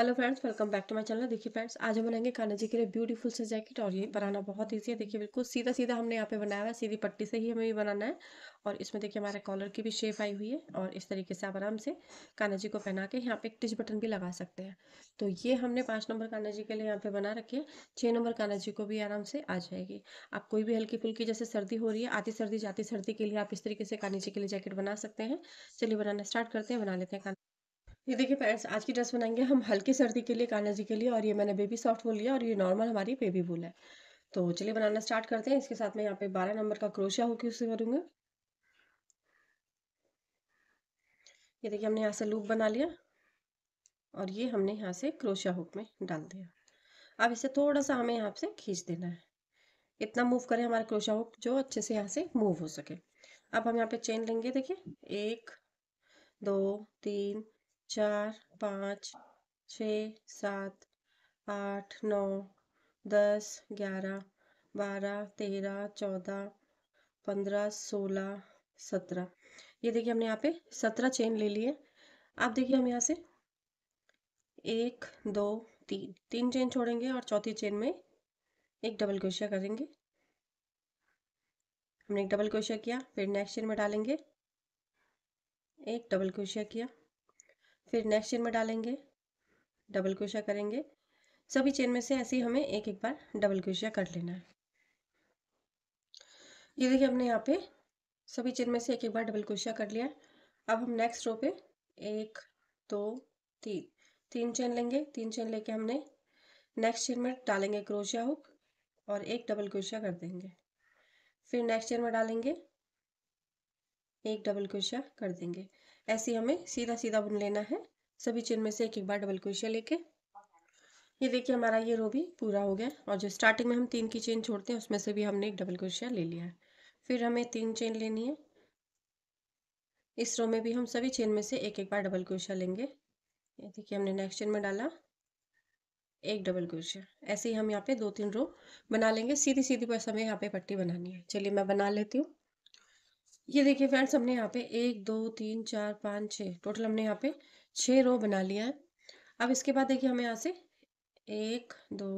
hello friends welcome back to my channel देखिए friends आज हम बनाएंगे कान्हा जी के लिए ब्यूटीफुल से जैकेट और ये बनाना बहुत ईजी है देखिए बिल्कुल सीधा सीधा हमने यहाँ पे बनाया हुआ है सीधी पट्टी से ही हमें ये बनाना है और इसमें देखिए हमारे कॉलर की भी शेप आई हुई है और इस तरीके से आप आराम से कान्हा जी को पहना के यहाँ पे एक टिच बटन भी लगा सकते हैं तो ये हमने पाँच नंबर कान्हा जी के लिए यहाँ पे बना रखे है छः नंबर कान्हा जी को भी आराम से आ जाएगी आप कोई भी हल्की फुल्की जैसे सर्दी हो रही है आती सर्दी जाती सर्दी के लिए आप इस तरीके से कान्हा जी के लिए जैकेट बना सकते हैं चलिए बनाना स्टार्ट करते हैं बना लेते हैं कान्हा ये देखिए फ्रेंड्स आज की ड्रेस बनाएंगे हम हल्की सर्दी के लिए कान्हा जी के लिए और ये मैंने बेबी सॉफ्ट वूल लिया और ये नॉर्मल हमारी बेबी वूल है तो चलिए बनाना स्टार्ट करते हैं इसके साथ में यहाँ पे बारह नंबर का क्रोशिया हो क्यों करूँगा ये देखिए हमने यहाँ से लूप बना लिया और ये हमने यहाँ से क्रोशिया हुक में डाल दिया अब इसे थोड़ा सा हमें यहाँ से खींच देना है इतना मूव करें हमारा क्रोशिया हुक जो अच्छे से यहाँ से मूव हो सके अब हम यहाँ पे चेन लेंगे देखिए एक दो तीन चार पाँच छ सात आठ नौ दस ग्यारह बारह तेरह चौदह पंद्रह सोलह सत्रह ये देखिए हमने यहाँ पे सत्रह चेन ले लिए आप देखिए हम यहाँ से एक दो तीन तीन चेन छोड़ेंगे और चौथी चेन में एक डबल क्रोशिया करेंगे हमने एक डबल क्रोशिया किया फिर नेक्स्ट चेन में डालेंगे एक डबल क्रोशिया किया फिर नेक्स्ट चेन में डालेंगे डबल क्रोशिया करेंगे सभी चेन में से ऐसे ही हमें एक एक बार डबल क्रोशिया कर लेना है ये देखिए हमने यहाँ पे सभी चेन में से एक एक बार डबल क्रोशिया कर लिया अब हम नेक्स्ट रो पे एक दो तीन तीन चेन लेंगे तीन चेन लेके हमने नेक्स्ट चेन में डालेंगे क्रोशिया हुक और एक डबल क्रोशिया कर देंगे फिर नेक्स्ट चेन में डालेंगे एक डबल क्रोशिया कर देंगे ऐसे हमें सीधा सीधा बुन लेना है सभी चेन में से एक एक बार डबल क्रोशिया लेके ये देखिए हमारा ये रो भी पूरा हो गया और जो स्टार्टिंग में हम तीन की चेन छोड़ते हैं उसमें से भी हमने एक डबल क्रोशिया ले लिया है फिर हमें तीन चेन लेनी है इस रो में भी हम सभी चेन में से एक एक बार डबल क्रोशिया लेंगे ये देखिए हमने नेक्स्ट चेन में डाला एक डबल क्रोशिया ऐसे ही हम यहाँ पे दो तीन रो बना लेंगे सीधी सीधी बस हमें यहाँ पे पट्टी बनानी है चलिए मैं बना लेती हूँ ये देखिए फ्रेंड्स हमने यहाँ पे एक दो तीन चार पाँच छः टोटल हमने यहाँ पे छः रो बना लिया है अब इसके बाद देखिए हमें यहाँ से एक दो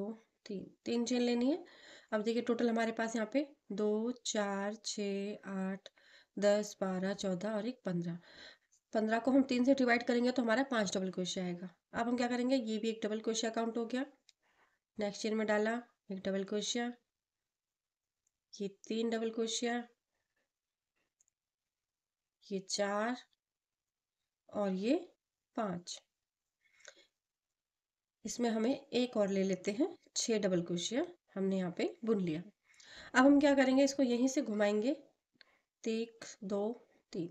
तीन तीन चेन लेनी है अब देखिए टोटल हमारे पास यहाँ पे दो चार छ आठ दस बारह चौदह और एक पंद्रह पंद्रह को हम तीन से डिवाइड करेंगे तो हमारा पांच डबल क्वेश्चन आएगा अब हम क्या करेंगे ये भी एक डबल क्वेश्चन अकाउंट हो गया नेक्स्ट चेन में डाला एक डबल क्वेश्चन ये तीन डबल क्वेश्चन ये चार और ये पाँच इसमें हमें एक और ले लेते हैं छह डबल क्रोशिया हमने यहाँ पे बुन लिया अब हम क्या करेंगे इसको यहीं से घुमाएंगे एक दो तीन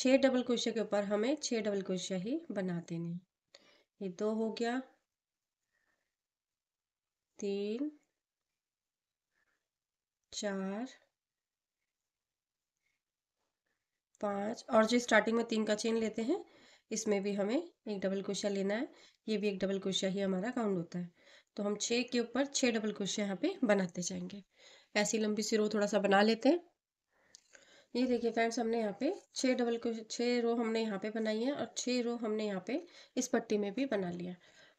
छह डबल क्रोशिया के ऊपर हमें छह डबल क्रोशिया ही बना देने ये दो हो गया तीन चार पाँच और जो स्टार्टिंग में तीन का चेन लेते हैं इसमें भी हमें एक डबल क्रोशिया लेना है ये भी एक डबल क्रोशिया ही हमारा काउंट होता है तो हम छः के ऊपर छः डबल क्रोशिया यहाँ पे बनाते जाएंगे ऐसी लंबी सी रो थोड़ा सा बना लेते हैं ये देखिए फ्रेंड्स हमने यहाँ पे छः डबल क्रोशिया छः रो हमने यहाँ पे बनाई है और छः रो हमने यहाँ पे इस पट्टी में भी बना लिया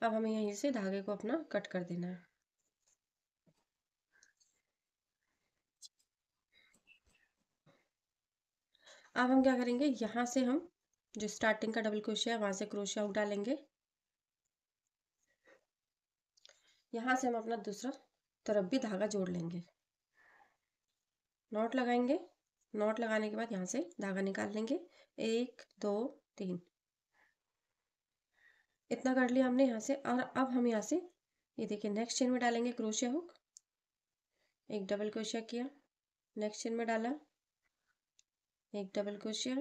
अब हमें यहीं से धागे को अपना कट कर देना है अब हम क्या करेंगे यहाँ से हम जो स्टार्टिंग का डबल क्रोशिया है वहाँ से क्रोशिया उठा लेंगे यहाँ से हम अपना दूसरा तरफ भी धागा जोड़ लेंगे नॉट लगाएंगे नॉट लगाने के बाद यहाँ से धागा निकाल लेंगे एक दो तीन इतना कर लिया हमने यहाँ से और अब हम यहाँ से ये देखिए नेक्स्ट चेन में डालेंगे क्रोशिया हुक एक डबल क्रोशिया किया नेक्स्ट चेन में डाला एक डबल क्रोशिया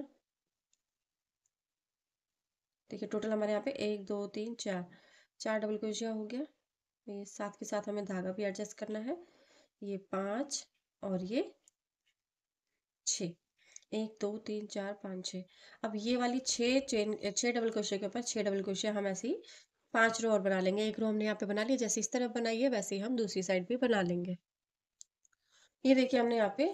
देखिए टोटल हमारे यहाँ पे एक दो तीन चार चार डबल क्रोशिया हो गया ये साथ के साथ हमें धागा भी एडजस्ट करना है ये पाँच और ये छ एक दो तीन चार पाँच छः अब ये वाली छः चेन छः डबल क्रोशिया के ऊपर छः डबल क्रोशिया हम ऐसे ही पांच रो और बना लेंगे एक रो हमने यहाँ पे बना लिया जैसे इस तरफ बनाई है वैसे ही हम दूसरी साइड भी बना लेंगे ये देखिए हमने यहाँ पे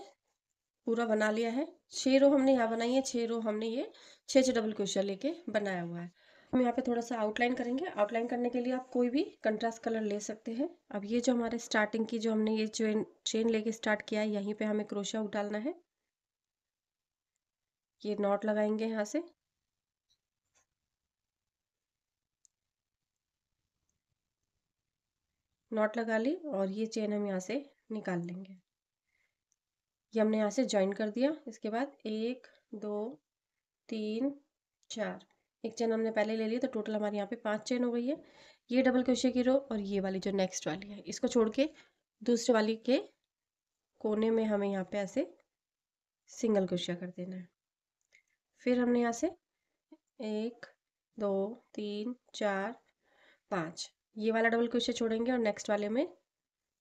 पूरा बना लिया है छः रो हमने यहाँ बनाई है छः रो हमने ये छः छः डबल क्वेश्चन लेके बनाया हुआ है हम यहाँ पे थोड़ा सा आउटलाइन करेंगे आउटलाइन करने के लिए आप कोई भी कंट्रास्ट कलर ले सकते हैं अब ये जो हमारे स्टार्टिंग की जो हमने ये चेन चेन लेके स्टार्ट किया है यहीं पे हमें क्रोशिया उठालना है ये नॉट लगाएंगे यहाँ से नॉट लगा ली और ये चेन हम यहाँ से निकाल लेंगे ये हमने यहाँ से ज्वाइन कर दिया इसके बाद एक दो तीन चार एक चेन हमने पहले ले लिया तो टोटल हमारे यहाँ पे पांच चेन हो गई है ये डबल क्रोशिया की रो और ये वाली जो नेक्स्ट वाली है इसको छोड़ के दूसरे वाली के कोने में हमें यहाँ पे ऐसे सिंगल क्रोशिया कर देना है फिर हमने यहाँ से एक दो तीन चार पाँच ये वाला डबल क्रोशिया छोड़ेंगे और नेक्स्ट वाले में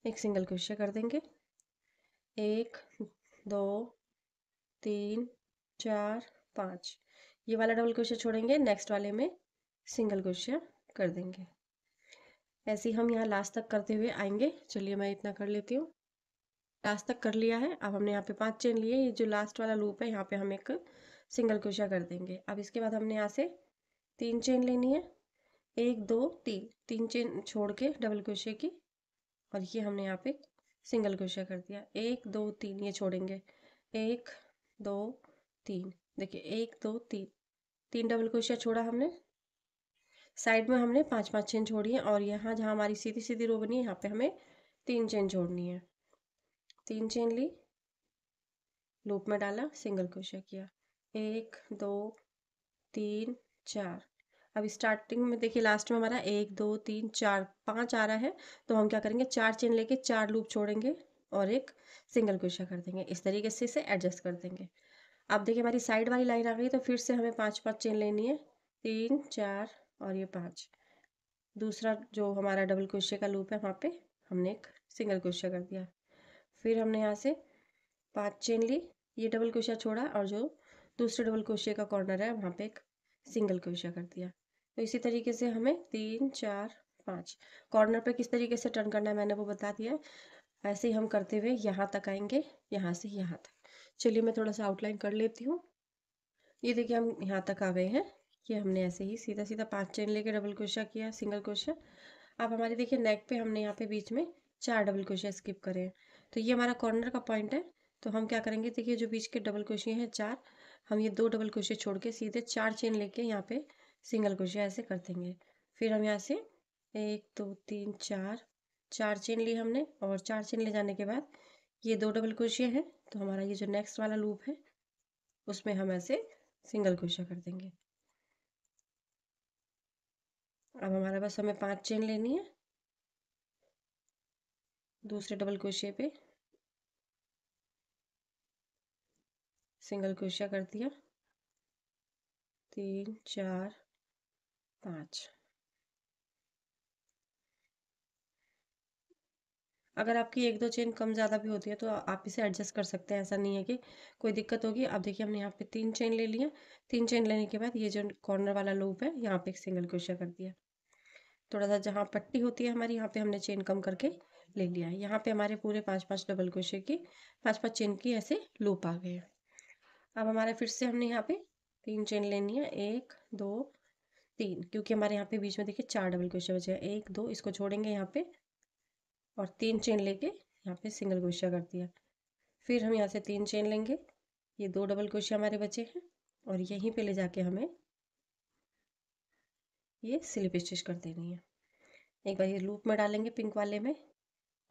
एक सिंगल क्रोशिया कर देंगे एक दो तीन चार पाँच ये वाला डबल क्वेश्चन छोड़ेंगे नेक्स्ट वाले में सिंगल क्वेश्चन कर देंगे ऐसे हम यहाँ लास्ट तक करते हुए आएंगे चलिए मैं इतना कर लेती हूँ लास्ट तक कर लिया है अब हमने यहाँ पे पांच चेन लिए ये जो लास्ट वाला लूप है यहाँ पे हम एक सिंगल क्वेश्चन कर देंगे अब इसके बाद हमने यहाँ से तीन चेन लेनी है एक दो तीन तीन चेन छोड़ के डबल क्वेश्चन की और ये हमने यहाँ पे सिंगल क्रोशिया कर दिया एक दो तीन ये छोड़ेंगे एक दो तीन देखिए एक दो तीन तीन डबल क्रोशिया छोड़ा हमने साइड में हमने पांच पांच चेन छोड़ी है और यहाँ जहाँ हमारी सीधी सीधी रो बनी है यहाँ पे हमें तीन चेन छोड़नी है तीन चेन ली लूप में डाला सिंगल क्रोशिया किया एक दो तीन चार अब स्टार्टिंग में देखिए लास्ट में हमारा एक दो तीन चार पाँच आ रहा है तो हम क्या करेंगे चार चेन लेके चार लूप छोड़ेंगे और एक सिंगल क्रोशिया कर देंगे इस तरीके से इसे एडजस्ट कर देंगे अब देखिए हमारी साइड वाली लाइन आ गई तो फिर से हमें पाँच पाँच चेन लेनी है तीन चार और ये पाँच दूसरा जो हमारा डबल क्रोशिया का लूप है वहाँ पे हमने एक सिंगल क्रोशिया कर दिया फिर हमने यहाँ से पाँच चेन ली ये डबल क्रोशिया छोड़ा और जो दूसरे डबल क्रोशिया का कॉर्नर है वहाँ पे एक सिंगल क्रोशिया कर दिया तो इसी तरीके से हमें तीन चार पाँच कॉर्नर पर किस तरीके से टर्न करना है मैंने वो बता दिया है ऐसे ही हम करते हुए यहाँ तक आएंगे यहाँ से यहाँ तक चलिए मैं थोड़ा सा आउटलाइन कर लेती हूँ ये देखिए हम यहाँ तक आ गए हैं कि हमने ऐसे ही सीधा सीधा पांच चेन लेके डबल क्रोशिया किया सिंगल क्रोशिया अब हमारे देखिए नेक पे हमने यहाँ पे बीच में चार डबल क्रोशिया स्किप करे हैं तो ये हमारा कॉर्नर का पॉइंट है तो हम क्या करेंगे देखिए जो बीच के डबल क्रोशिया हैं चार हम ये दो डबल क्रोशिया छोड़ के सीधे चार चेन लेके यहाँ पे सिंगल क्रोशिया ऐसे कर देंगे फिर हम यहाँ से एक दो तीन चार चार चेन ली हमने और चार चेन ले जाने के बाद ये दो डबल क्रोशिया है तो हमारा ये जो नेक्स्ट वाला लूप है उसमें हम ऐसे सिंगल क्रोशिया कर देंगे अब हमारे पास हमें पांच चेन लेनी है दूसरे डबल क्रोशिया पे सिंगल क्रोशिया कर दिया तीन चार पाँच अगर आपकी एक दो चेन कम ज़्यादा भी होती है तो आप इसे एडजस्ट कर सकते हैं ऐसा नहीं है कि कोई दिक्कत होगी आप देखिए हमने यहाँ पे तीन चेन ले लिया तीन चेन लेने के बाद ये जो कॉर्नर वाला लूप है यहाँ पे एक सिंगल क्रोशिया कर दिया थोड़ा सा जहाँ पट्टी होती है हमारी यहाँ पे हमने चेन कम करके ले लिया है यहाँ पे हमारे पूरे पाँच पाँच डबल क्रोशिया की पाँच पाँच चेन की ऐसे लूप आ गए अब हमारे फिर से हमने यहाँ पे तीन चेन लेनी है एक दो तीन क्योंकि हमारे यहाँ पे बीच में देखिए चार डबल क्रोशिया बचे हैं एक दो इसको छोड़ेंगे यहाँ पे और तीन चेन लेके यहाँ पे सिंगल क्रोशिया कर दिया फिर हम यहाँ से तीन चेन लेंगे ये दो डबल क्रोशिया हमारे बचे हैं और यहीं पे ले जाके हमें ये स्लिप स्टिच कर देनी है एक बार ये लूप में डालेंगे पिंक वाले में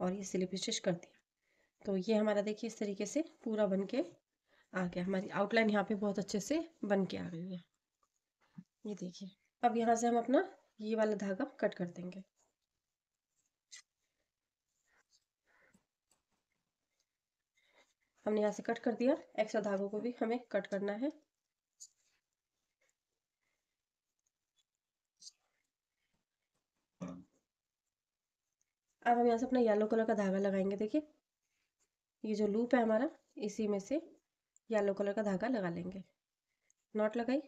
और ये स्लिप स्टिच कर दिया तो ये हमारा देखिए इस तरीके से पूरा बन के आ गया हमारी आउटलाइन यहाँ पे बहुत अच्छे से बन के आ गई है ये देखिए अब यहाँ से हम अपना ये वाला धागा कट कर देंगे हमने यहाँ से कट कर दिया एक्स्ट्रा धागों को भी हमें कट करना है अब हम यहाँ से अपना येलो कलर का धागा लगाएंगे देखिए ये जो लूप है हमारा इसी में से येलो कलर का धागा लगा लेंगे नॉट लगाई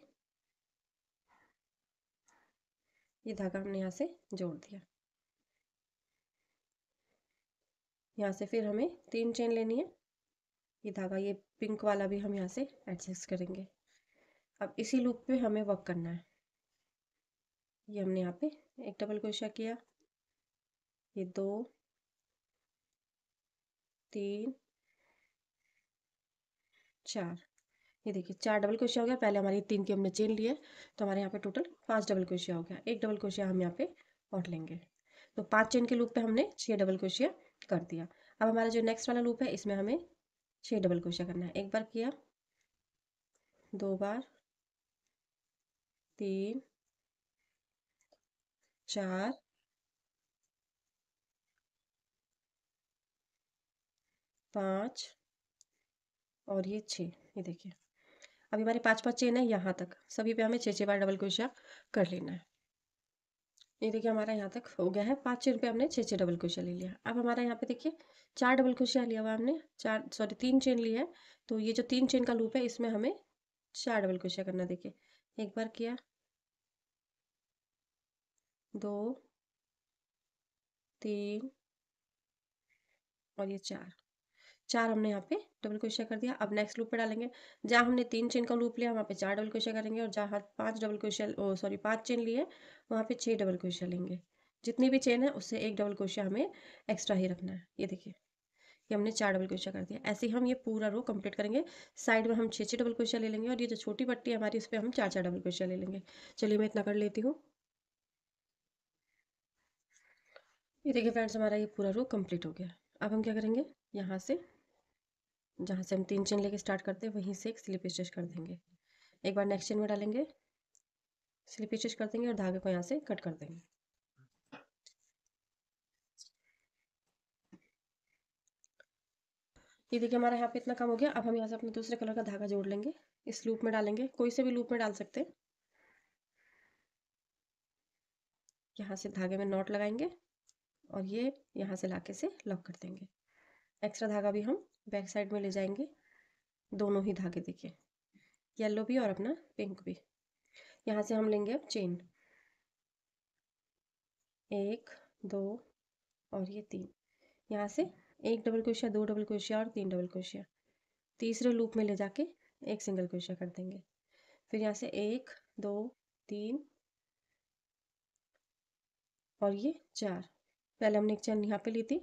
ये धागा हमने यहाँ से जोड़ दिया यहाँ से फिर हमें तीन चेन लेनी है ये धागा ये पिंक वाला भी हम यहाँ से एडजस्ट करेंगे अब इसी लूप पे हमें वर्क करना है ये हमने यहाँ पे एक डबल क्रोशिया किया ये दो तीन चार ये देखिए चार डबल क्रोशिया हो गया पहले हमारी तीन की हमने चेन लिए तो हमारे यहाँ पे टोटल पांच डबल क्रोशिया हो गया एक डबल क्रोशिया हम यहाँ पे और लेंगे तो पांच चेन के लूप पे हमने छह डबल क्रोशिया कर दिया अब हमारा जो नेक्स्ट वाला लूप है इसमें हमें छह डबल क्रोशिया करना है एक बार किया दो बार तीन चार पाँच और ये छः ये देखिए अभी हमारे पांच पांच चेन है यहाँ तक सभी पे हमें छः छः बार डबल क्रोशिया कर लेना है ये देखिए हमारा यहाँ तक हो गया है पांच चेन पे हमने छः छः डबल क्रोशिया ले लिया अब हमारा यहाँ पे देखिए चार डबल क्रोशिया लिया हुआ हमने चार सॉरी तीन चेन लिया है तो ये जो तीन चेन का लूप है इसमें हमें चार डबल क्रोशिया करना देखिए एक बार किया दो तीन और ये चार चार हमने यहाँ पे डबल क्वेश्चन कर दिया अब नेक्स्ट लूप पे डालेंगे जहाँ हमने तीन चेन का लूप लिया वहाँ पे चार डबल क्वेश्चन करेंगे और जहाँ पांच डबल क्वेश्चन सॉरी पांच चेन लिए वहाँ पे छह डबल क्वेश्चन लेंगे जितनी भी चेन है उससे एक डबल क्वेश्चन हमें एक्स्ट्रा ही रखना है ये देखिए ये हमने चार डबल क्वेश्चन कर दिया ऐसे ही हम ये पूरा रो कंप्लीट करेंगे साइड में हम छः छः डबल क्वेश्चन ले लेंगे और ये जो छोटी पट्टी है हमारी उस पर हम चार चार डबल क्वेश्चन ले लेंगे चलिए मैं इतना कर लेती हूँ ये देखिए फ्रेंड्स हमारा ये पूरा रो कंप्लीट हो गया अब हम क्या करेंगे यहाँ से जहाँ से हम तीन चेन लेके स्टार्ट करते हैं वहीं से एक स्लिप स्टिच कर देंगे एक बार नेक्स्ट चेन में डालेंगे स्लिप स्टिच कर देंगे और धागे को यहाँ से कट कर देंगे ये देखिए हमारा यहाँ पे इतना काम हो गया अब हम यहाँ से अपने दूसरे कलर का धागा जोड़ लेंगे इस लूप में डालेंगे कोई से भी लूप में डाल सकते यहाँ से धागे में नॉट लगाएंगे और ये यहाँ से लाके से लॉक कर देंगे एक्स्ट्रा धागा भी हम बैक साइड में ले जाएंगे दोनों ही धागे देखिए येलो भी और अपना पिंक भी यहाँ से हम लेंगे अब चेन एक दो और ये तीन यहाँ से एक डबल क्रोशिया दो डबल क्रोशिया और तीन डबल क्रोशिया तीसरे लूप में ले जाके एक सिंगल क्रोशिया कर देंगे फिर यहाँ से एक दो तीन और ये चार पहले हमने एक चैन यहाँ पे ली थी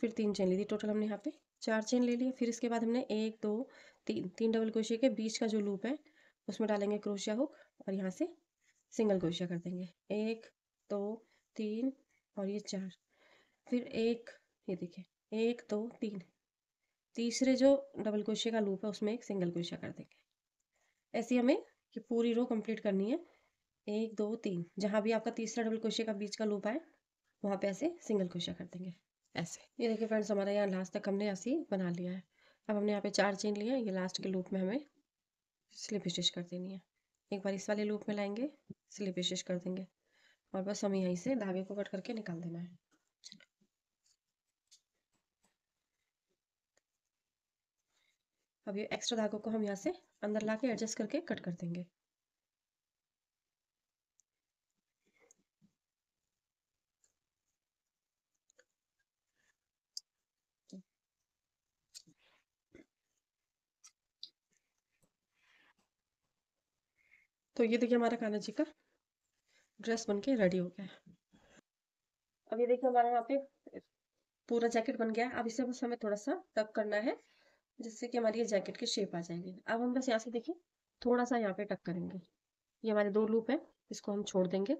फिर तीन चेन ली थी टोटल हमने यहाँ पे चार चेन ले लिए फिर इसके बाद हमने एक दो तीन तीन डबल क्रोशिया के बीच का जो लूप है उसमें डालेंगे क्रोशिया हुक और यहाँ से सिंगल क्रोशिया कर देंगे एक दो तीन और ये चार फिर एक ये देखिए एक दो तीन तीसरे जो डबल क्रोशिया का लूप है उसमें एक सिंगल क्रोशिया कर देंगे ऐसी हमें कि पूरी रो कंप्लीट करनी है एक दो तीन जहाँ भी आपका तीसरा डबल क्रोशिया का बीच का लूप आए वहाँ पे ऐसे सिंगल क्रोशिया कर देंगे ऐसे ये देखिए फ्रेंड्स हमारा यहाँ लास्ट तक हमने ऐसे बना लिया है अब हमने यहाँ पे चार चेन लिया है ये लास्ट के लूप में हमें स्लिप स्टिच कर देनी है एक बार इस वाले लूप में लाएंगे स्लिप स्टिच कर देंगे और बस हमें यहीं से धागे को कट करके निकाल देना है अब ये एक्स्ट्रा धागों को हम यहाँ से अंदर ला के एडजस्ट करके कट कर देंगे तो ये देखिए हमारा कान्हा जी का ड्रेस बन के रेडी हो गया है अब ये देखिए हमारा यहाँ पे पूरा जैकेट बन गया है अब इसे बस हमें थोड़ा सा टक करना है जिससे कि हमारी ये जैकेट की शेप आ जाएगी अब हम बस यहाँ से देखिए थोड़ा सा यहाँ पे टक करेंगे ये हमारे दो लूप है इसको हम छोड़ देंगे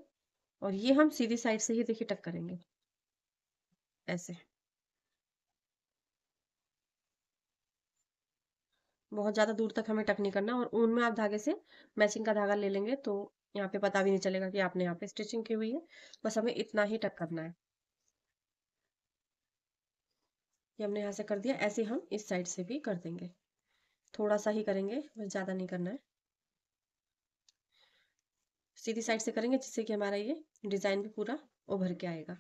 और ये हम सीधी साइड से ही देखिए टक करेंगे ऐसे बहुत ज़्यादा दूर तक हमें टक नहीं करना और ऊन में आप धागे से मैचिंग का धागा ले लेंगे तो यहाँ पे पता भी नहीं चलेगा कि आपने यहाँ पे स्टिचिंग की हुई है बस हमें इतना ही टक करना है ये हमने यहाँ से कर दिया ऐसे हम इस साइड से भी कर देंगे थोड़ा सा ही करेंगे बस ज़्यादा नहीं करना है सीधी साइड से करेंगे जिससे कि हमारा ये डिज़ाइन भी पूरा उभर के आएगा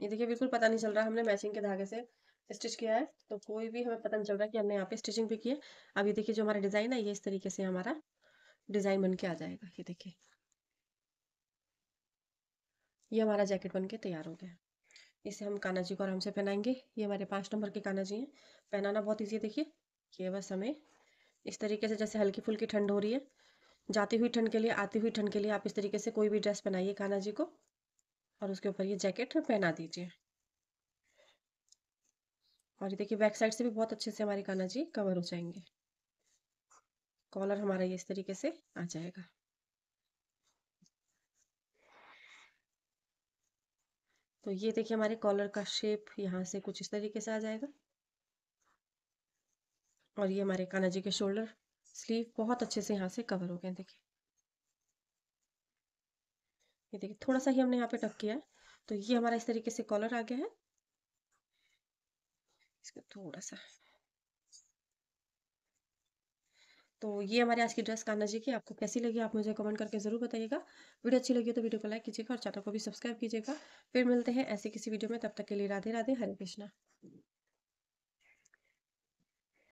ये देखिए बिल्कुल पता नहीं चल रहा हमने मैचिंग के धागे से स्टिच किया है तो कोई भी हमें पता नहीं चल रहा कि हमने यहाँ पे स्टिचिंग भी की है अब ये देखिए जो हमारा डिज़ाइन है ये इस तरीके से हमारा डिज़ाइन बन के आ जाएगा ये देखिए ये हमारा जैकेट बन के तैयार हो गया इसे हम काना जी को आराम से पहनाएंगे ये हमारे पांच नंबर के काना जी हैं पहनाना बहुत ईजी है देखिए ये बस हमें इस तरीके से जैसे हल्की फुल्की ठंड हो रही है जाती हुई ठंड के लिए आती हुई ठंड के लिए आप इस तरीके से कोई भी ड्रेस पहनाइए काना जी को और उसके ऊपर ये जैकेट पहना दीजिए और ये देखिए बैक साइड से भी बहुत अच्छे से हमारे काना जी कवर हो जाएंगे कॉलर हमारा ये इस तरीके से आ जाएगा तो ये देखिए हमारे कॉलर का शेप यहाँ से कुछ इस तरीके से आ जाएगा और ये हमारे कान्हा जी के शोल्डर स्लीव बहुत अच्छे से यहाँ से कवर हो गए देखिए ये देखिए थोड़ा सा ही हमने यहाँ पे टक किया है तो ये हमारा इस तरीके से कॉलर आ गया है इसको थोड़ा सा तो ये हमारे आज की ड्रेस कान्ना जी की आपको कैसी लगी आप मुझे कमेंट करके ज़रूर बताइएगा वीडियो अच्छी लगी तो वीडियो को लाइक कीजिएगा और चैनल को भी सब्सक्राइब कीजिएगा फिर मिलते हैं ऐसे किसी वीडियो में तब तक के लिए राधे राधे हरे कृष्णा